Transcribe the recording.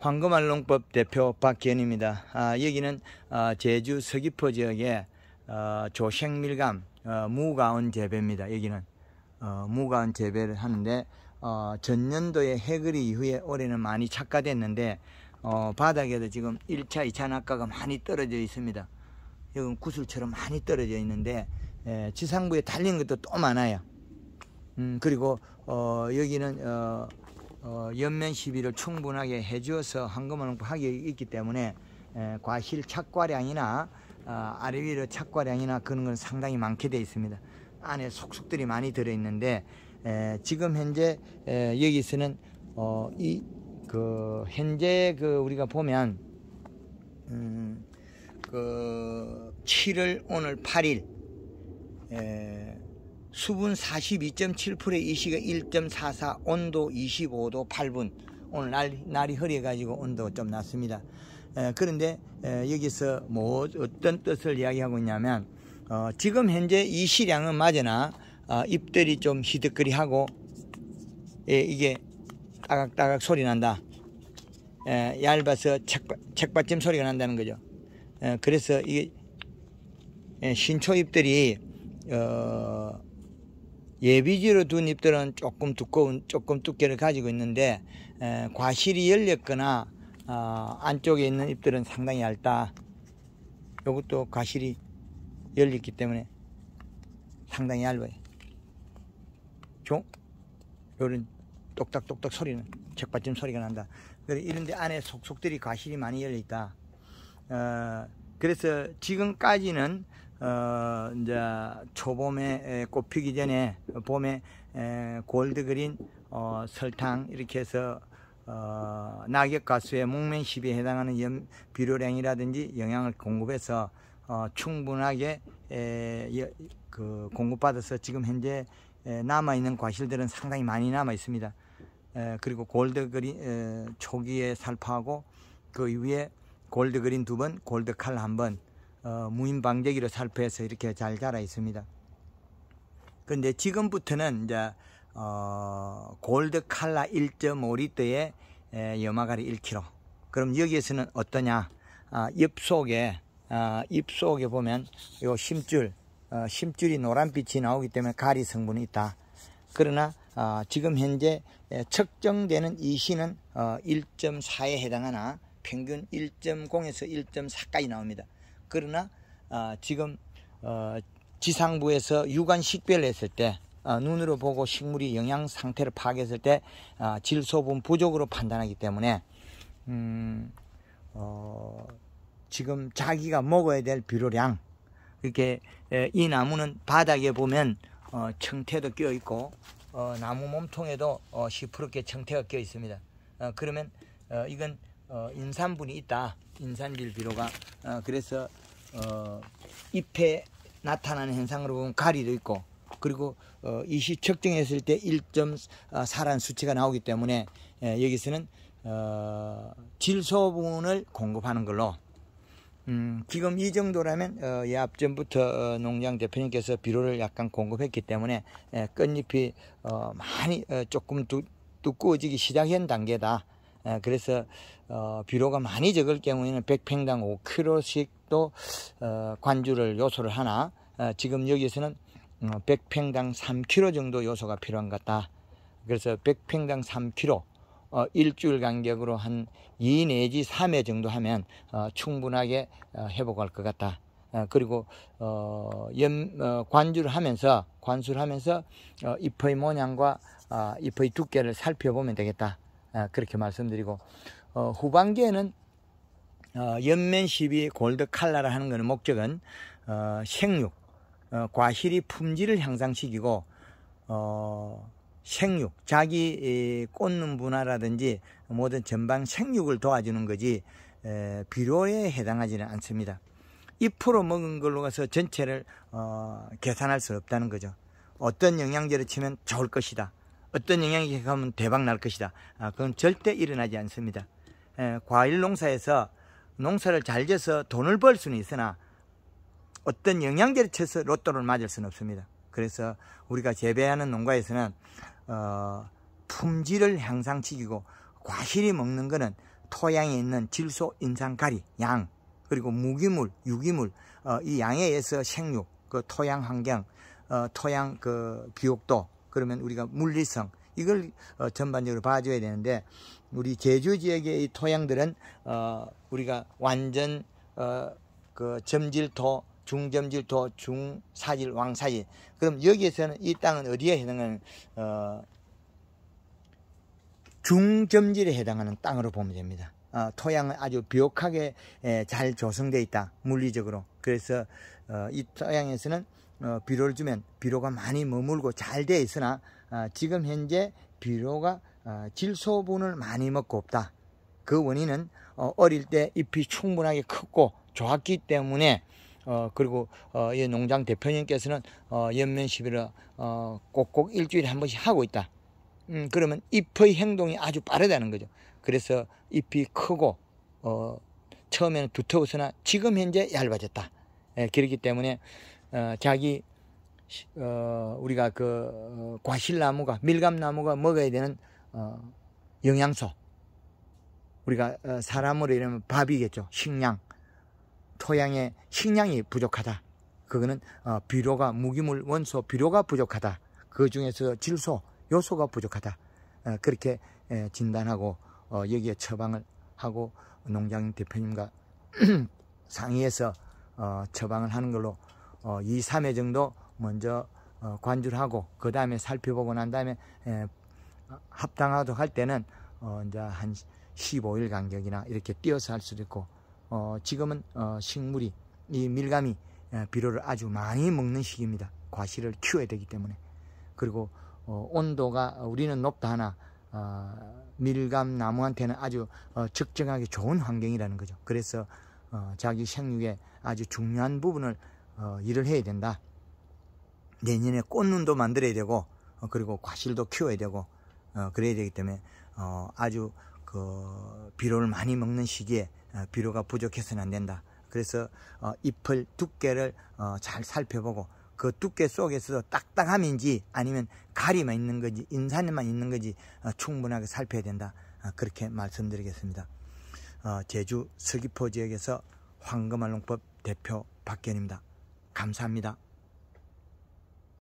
황금알농법 대표 박기현입니다. 아, 여기는 아, 제주 서귀포 지역의 어, 조생밀감 어, 무가운 재배입니다. 여기는 어, 무가운 재배를 하는데 어, 전년도에 해그리 이후에 올해는 많이 착가됐는데 어, 바닥에도 지금 1차, 2차 낙가가 많이 떨어져 있습니다. 여기 구슬처럼 많이 떨어져 있는데 에, 예, 지상부에 달린 것도 또 많아요. 음, 그리고 어, 여기는 어, 연면 시비를 충분하게 해주어서 황금은 에 하기 있기 때문에 에, 과실 착과량이나 어, 아래 위로 착과량이나 그런 건 상당히 많게 되어 있습니다. 안에 속속들이 많이 들어있는데 에, 지금 현재 에, 여기서는 어, 이, 그 현재 그 우리가 보면 음, 그 7월 오늘 8일 에, 수분 42.7%의 이시가 1.44 온도 25도 8분 오늘 날, 날이 흐려가지고 온도 좀 낮습니다 에, 그런데 에, 여기서 뭐 어떤 뜻을 이야기하고 있냐면 어, 지금 현재 이 시량은 맞으나 어, 잎들이 좀 히득거리하고 예, 이게 따각따각 소리 난다 에, 얇아서 책받, 책받침 소리가 난다는 거죠 그래서 이게 신초입들이 어, 예비지로 둔 잎들은 조금 두꺼운 조금 두께를 가지고 있는데 에, 과실이 열렸거나 어, 안쪽에 있는 잎들은 상당히 얇다. 이것도 과실이 열렸기 때문에 상당히 얇아요. 종 요런 똑딱똑딱 소리는 책받침 소리가 난다. 그래 이런데 안에 속속들이 과실이 많이 열려 있다. 어, 그래서 지금까지는 어, 이제 초봄에 꽃피기 전에 봄에 골드그린 어, 설탕 이렇게 해서 어, 낙엽가수의 목맨십에 해당하는 염, 비료량이라든지 영양을 공급해서 어, 충분하게 에, 여, 그 공급받아서 지금 현재 에, 남아있는 과실들은 상당히 많이 남아있습니다. 그리고 골드그린 초기에 살파하고 그 위에 골드그린 두 번, 골드칼 한 번, 어, 무인방제기로 살펴서 이렇게 잘 자라 있습니다. 그런데 지금부터는 이제 어, 골드 칼라 1.5리터에 염화가리 1kg. 그럼 여기에서는 어떠냐? 아, 잎 속에 아, 잎 속에 보면 요 심줄 어, 심줄이 노란빛이 나오기 때문에 가리 성분이 있다. 그러나 어, 지금 현재 측정되는 이시는 어, 1.4에 해당하나 평균 1.0에서 1.4까지 나옵니다. 그러나 어, 지금 어, 지상부에서 육안 식별을 했을 때 어, 눈으로 보고 식물이 영양 상태를 파악했을 때 어, 질소분 부족으로 판단하기 때문에 음, 어, 지금 자기가 먹어야 될 비료량 이렇게 에, 이 나무는 바닥에 보면 어, 청태도 끼어 있고 어, 나무 몸통에도 어, 시프렇게 청태가 끼어 있습니다. 어, 그러면 어, 이건 어, 인산분이 있다. 인산질 비료가 어, 그래서 어, 잎에 나타나는 현상으로 보면 가리도 있고 그리고 어, 이시 측정했을 때 1.4라는 수치가 나오기 때문에 예, 여기서는 어, 질소분을 공급하는 걸로 음, 지금 이 정도라면 어, 예, 앞전부터 어, 농장 대표님께서 비료를 약간 공급했기 때문에 예, 깻잎이 어, 많이 어, 조금 두, 두꺼워지기 시작한 단계다. 아, 그래서 어, 비료가 많이 적을 경우에는 100평당 5kg씩도 어, 관주를 요소를 하나 어, 지금 여기에서는 100평당 3kg 정도 요소가 필요한 것 같다. 그래서 100평당 3kg 어, 일주일 간격으로 한 2 내지 3회 정도 하면 어, 충분하게 어, 회복할 것 같다. 어, 그리고 어, 염, 어, 관주를 하면서 관수를 하면서 어, 잎의 모양과 어, 잎의 두께를 살펴보면 되겠다. 아, 그렇게 말씀드리고 어, 후반기에는 어, 연면 12 골드 칼라를 하는 것은 목적은 어, 생육, 어, 과실이 품질을 향상시키고 어, 생육, 자기 꽂는 분화라든지 모든 전방 생육을 도와주는 거지 에, 비료에 해당하지는 않습니다. 잎 먹은 걸로 가서 전체를 어, 계산할 수 없다는 거죠. 어떤 영양제를 치면 좋을 것이다. 어떤 영향이 가면 대박 날 것이다. 아, 그건 절대 일어나지 않습니다. 에, 과일 농사에서 농사를 잘 져서 돈을 벌 수는 있으나 어떤 영양제를 쳐서 로또를 맞을 수는 없습니다. 그래서 우리가 재배하는 농가에서는 어, 품질을 향상 시키고 과실이 먹는 거는 토양에 있는 질소, 인산가리, 양 그리고 무기물, 유기물 어, 이 양에 의해서 생육, 그 토양 환경, 어, 토양 그 비옥도 그러면 우리가 물리성 이걸 어, 전반적으로 봐줘야 되는데 우리 제주 지역의 이 토양들은 어, 우리가 완전 어, 그 점질토 중점질토 중사질 왕사질 그럼 여기에서는 이 땅은 어디에 해당하는 어, 중점질에 해당하는 땅으로 보면 됩니다. 어, 토양은 아주 비옥하게 에, 잘 조성되어 있다 물리적으로 그래서 어, 이 토양에서는 어, 비료를 주면 비료가 많이 머물고 잘 돼 있으나 어, 지금 현재 비료가 어, 질소분을 많이 먹고 없다. 그 원인은 어릴 때 잎이 충분하게 컸고 좋았기 때문에 어, 그리고 어, 이 농장 대표님께서는 어, 연면 시비를 어, 꼭꼭 일주일에 한 번씩 하고 있다. 음, 그러면 잎의 행동이 아주 빠르다는 거죠. 그래서 잎이 크고 어, 처음에는 두터웠으나 지금 현재 얇아졌다. 예, 그렇기 때문에 어, 자기 어, 우리가 그 어, 과실나무가 밀감나무가 먹어야 되는 어, 영양소 우리가 어, 사람으로 이러면 밥이겠죠 식량 토양에 식량이 부족하다 그거는 어, 비료가 무기물 원소 비료가 부족하다 그 중에서 질소 요소가 부족하다 어, 그렇게 에, 진단하고 어, 여기에 처방을 하고 농장 대표님과 상의해서 처방을 하는 걸로 어, 2, 3회 정도 먼저 어, 관주를 하고 그 다음에 살펴보고 난 다음에 에, 예, 합당하도록 할 때는 어, 이제 한 15일 간격이나 이렇게 띄어서 할 수도 있고 어, 지금은 어, 식물이 이 밀감이 에, 예, 비료를 아주 많이 먹는 시기입니다. 과실을 키워야 되기 때문에 그리고 어, 온도가 우리는 높다 하나 어, 밀감 나무한테는 아주 어, 적정하게 좋은 환경이라는 거죠. 그래서 어, 자기 생육에 아주 중요한 부분을 어, 일을 해야 된다. 내년에 꽃눈도 만들어야 되고 어, 그리고 과실도 키워야 되고 어, 그래야 되기 때문에 어, 아주 그 비료를 많이 먹는 시기에 어, 비료가 부족해서는 안 된다. 그래서 어, 잎을 두께를 어, 잘 살펴보고 그 두께 속에서도 딱딱함인지 아니면 가리만 있는 거지 인산에만 있는 거지 어, 충분하게 살펴야 된다. 어, 그렇게 말씀드리겠습니다. 어, 제주 서귀포 지역에서 황금알농법 대표 박견입니다. 감사합니다.